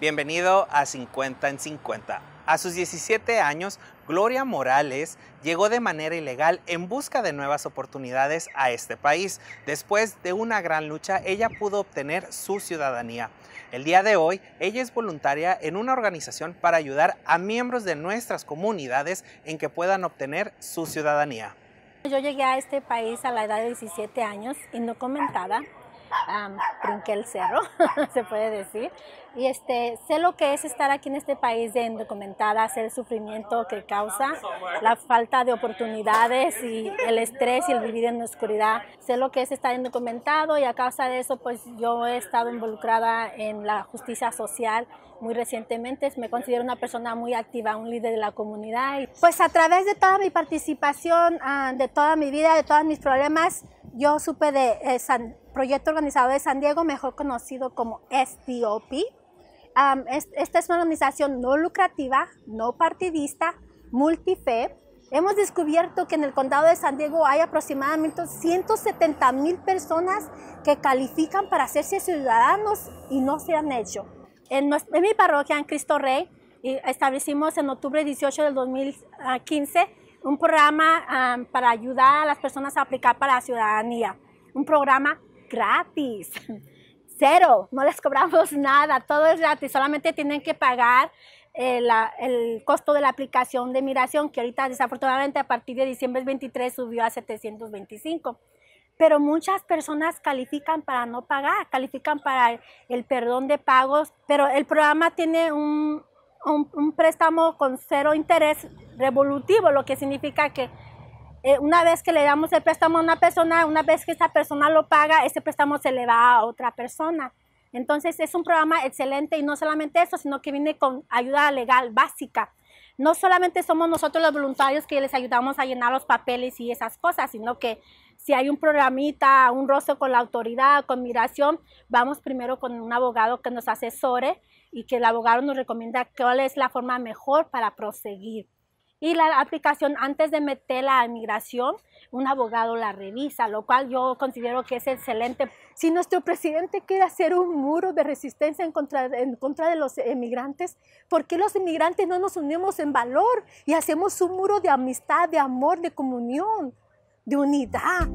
Bienvenido a 50 en 50. A sus 17 años, Gloria Morales llegó de manera ilegal en busca de nuevas oportunidades a este país. Después de una gran lucha, ella pudo obtener su ciudadanía. El día de hoy, ella es voluntaria en una organización para ayudar a miembros de nuestras comunidades en que puedan obtener su ciudadanía. Yo llegué a este país a la edad de 17 años, y No comentaba um, brinqué el cerro, se puede decir. Y este, sé lo que es estar aquí en este país de sé el sufrimiento que causa, la falta de oportunidades y el estrés y el vivir en la oscuridad. Sé lo que es estar indocumentado y a causa de eso pues yo he estado involucrada en la justicia social muy recientemente. Me considero una persona muy activa, un líder de la comunidad. Pues a través de toda mi participación, ah, de toda mi vida, de todos mis problemas, yo supe de ese eh, proyecto organizado de San Diego, mejor conocido como SDOP. esta es una organización no lucrativa, no partidista, multife. Hemos descubierto que en el condado de San Diego hay aproximadamente 170 mil personas que califican para hacerse ciudadanos y no se han hecho. En, en mi parroquia, en Cristo Rey, establecimos en octubre 18 del 2015 un programa para ayudar a las personas a aplicar para la ciudadanía. Un programa gratis. Cero, no les cobramos nada, todo es gratis, solamente tienen que pagar eh, el, costo de la aplicación de migración, que ahorita desafortunadamente a partir de diciembre 23 subió a 725. Pero muchas personas califican para no pagar, califican para el perdón de pagos, pero el programa tiene un, un, préstamo con cero interés revolutivo, lo que significa que eh, una vez que le damos el préstamo a una persona, una vez que esa persona lo paga, ese préstamo se le va a otra persona. Entonces es un programa excelente y no solamente eso, sino que viene con ayuda legal básica. No solamente somos nosotros los voluntarios que les ayudamos a llenar los papeles y esas cosas, sino que si hay un programita, un rostro con la autoridad, con migración, vamos primero con un abogado que nos asesore y que el abogado nos recomienda cuál es la forma mejor para proseguir. Y la aplicación, antes de meterla a inmigración, un abogado la revisa, lo cual yo considero que es excelente. Si nuestro presidente quiere hacer un muro de resistencia en contra, en contra de los emigrantes, ¿por qué los inmigrantes no nos unimos en valor y hacemos un muro de amistad, de amor, de comunión, de unidad?